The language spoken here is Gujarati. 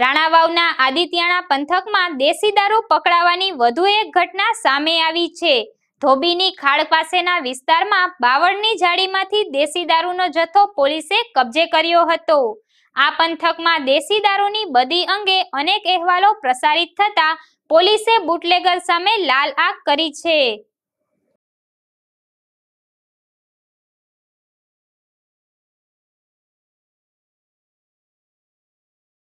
રાણાવાવના આદિત્યાણા પંથકમાં દેશી દારૂ પકડાવાની વધુ એક ઘટના સામે આવી છે ધોબીની ખાડ પાસેના વિસ્તારમાં બાવળની જાળીમાંથી દેશી દારૂનો જથ્થો પોલીસે કબજે કર્યો હતો આ પંથકમાં દેશી દારૂની બદી અંગે અનેક અહેવાલો પ્રસારિત થતા પોલીસે બુટલેગર સામે લાલ આગ કરી છે